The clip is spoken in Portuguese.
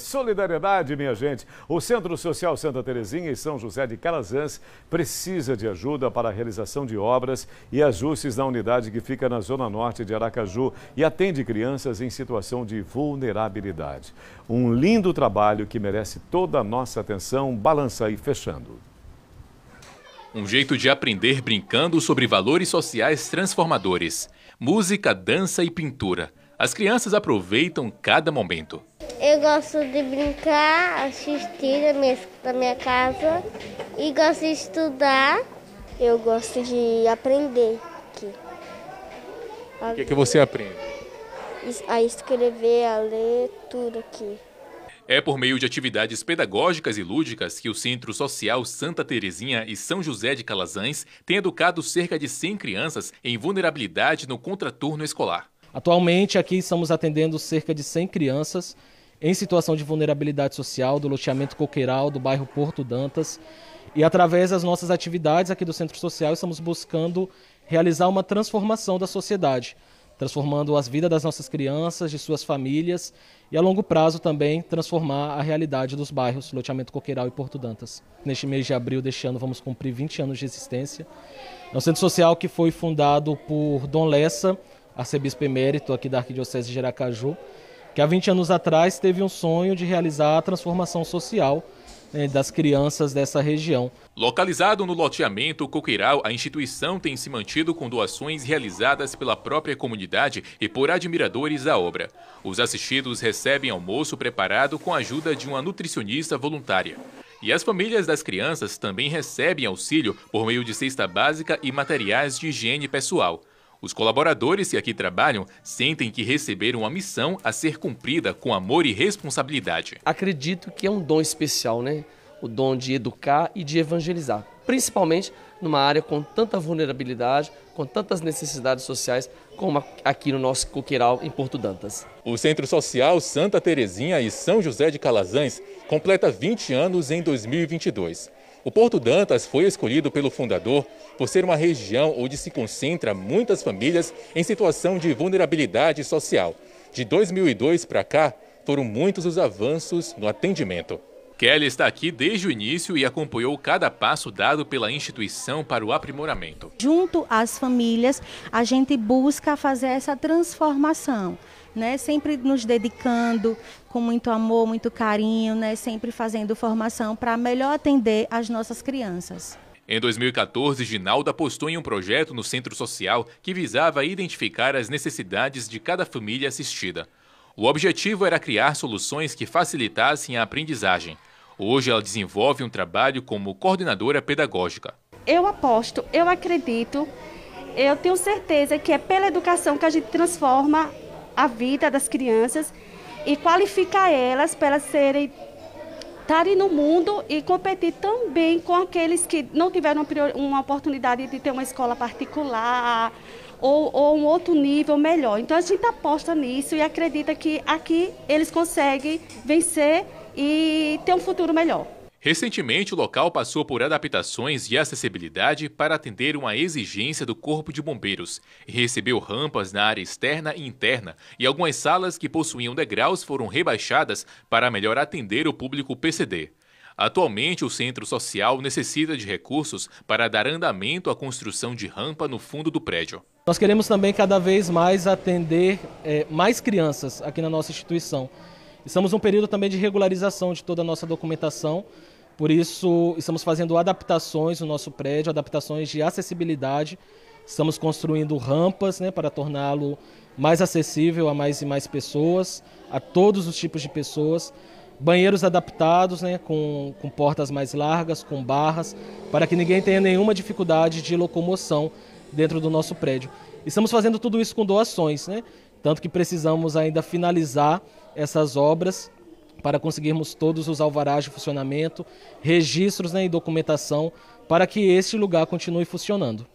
Solidariedade, minha gente. O Centro Social Santa Terezinha e São José de Calazans precisa de ajuda para a realização de obras e ajustes na unidade que fica na zona norte de Aracaju e atende crianças em situação de vulnerabilidade. Um lindo trabalho que merece toda a nossa atenção. Balança aí fechando. Um jeito de aprender brincando sobre valores sociais transformadores. Música, dança e pintura. As crianças aproveitam cada momento. Eu gosto de brincar, assistir na minha, minha casa e gosto de estudar. Eu gosto de aprender aqui. O que, é que você aprende? A escrever, a ler, tudo aqui. É por meio de atividades pedagógicas e lúdicas que o Centro Social Santa Terezinha e São José de Calazans tem educado cerca de 100 crianças em vulnerabilidade no contraturno escolar. Atualmente, aqui estamos atendendo cerca de 100 crianças em situação de vulnerabilidade social do loteamento coqueiral do bairro Porto Dantas. E através das nossas atividades aqui do Centro Social, estamos buscando realizar uma transformação da sociedade, transformando as vidas das nossas crianças, de suas famílias e a longo prazo também transformar a realidade dos bairros Loteamento Coqueiral e Porto Dantas. Neste mês de abril deste ano vamos cumprir 20 anos de existência. É um centro social que foi fundado por Dom Lessa, arcebispo emérito aqui da Arquidiocese de Jeracaju, que há 20 anos atrás teve um sonho de realizar a transformação social eh, das crianças dessa região. Localizado no loteamento Coqueiral, a instituição tem se mantido com doações realizadas pela própria comunidade e por admiradores da obra. Os assistidos recebem almoço preparado com a ajuda de uma nutricionista voluntária. E as famílias das crianças também recebem auxílio por meio de cesta básica e materiais de higiene pessoal. Os colaboradores que aqui trabalham sentem que receberam uma missão a ser cumprida com amor e responsabilidade. Acredito que é um dom especial, né? O dom de educar e de evangelizar, principalmente numa área com tanta vulnerabilidade, com tantas necessidades sociais, como aqui no nosso coqueiral em Porto Dantas. O Centro Social Santa Terezinha e São José de Calazans completa 20 anos em 2022. O Porto Dantas foi escolhido pelo fundador por ser uma região onde se concentra muitas famílias em situação de vulnerabilidade social. De 2002 para cá, foram muitos os avanços no atendimento. Kelly está aqui desde o início e acompanhou cada passo dado pela instituição para o aprimoramento. Junto às famílias, a gente busca fazer essa transformação né? Sempre nos dedicando com muito amor, muito carinho, né? Sempre fazendo formação para melhor atender as nossas crianças. Em 2014, Ginalda apostou em um projeto no centro social que visava identificar as necessidades de cada família assistida. O objetivo era criar soluções que facilitassem a aprendizagem. Hoje ela desenvolve um trabalho como coordenadora pedagógica. Eu aposto, eu acredito, eu tenho certeza que é pela educação que a gente transforma a vida das crianças e qualificar elas para elas serem estarem no mundo e competir também com aqueles que não tiveram uma oportunidade de ter uma escola particular ou, ou um outro nível melhor. Então a gente aposta nisso e acredita que aqui eles conseguem vencer e ter um futuro melhor. Recentemente, o local passou por adaptações de acessibilidade para atender uma exigência do Corpo de Bombeiros recebeu rampas na área externa e interna, e algumas salas que possuíam degraus foram rebaixadas para melhor atender o público PCD. Atualmente, o centro social necessita de recursos para dar andamento à construção de rampa no fundo do prédio. Nós queremos também cada vez mais atender é, mais crianças aqui na nossa instituição. Estamos num período também de regularização de toda a nossa documentação. Por isso, estamos fazendo adaptações no nosso prédio, adaptações de acessibilidade. Estamos construindo rampas né, para torná-lo mais acessível a mais e mais pessoas, a todos os tipos de pessoas. Banheiros adaptados, né, com, com portas mais largas, com barras, para que ninguém tenha nenhuma dificuldade de locomoção dentro do nosso prédio. Estamos fazendo tudo isso com doações, né? tanto que precisamos ainda finalizar essas obras para conseguirmos todos os alvarás de funcionamento, registros né, e documentação para que este lugar continue funcionando.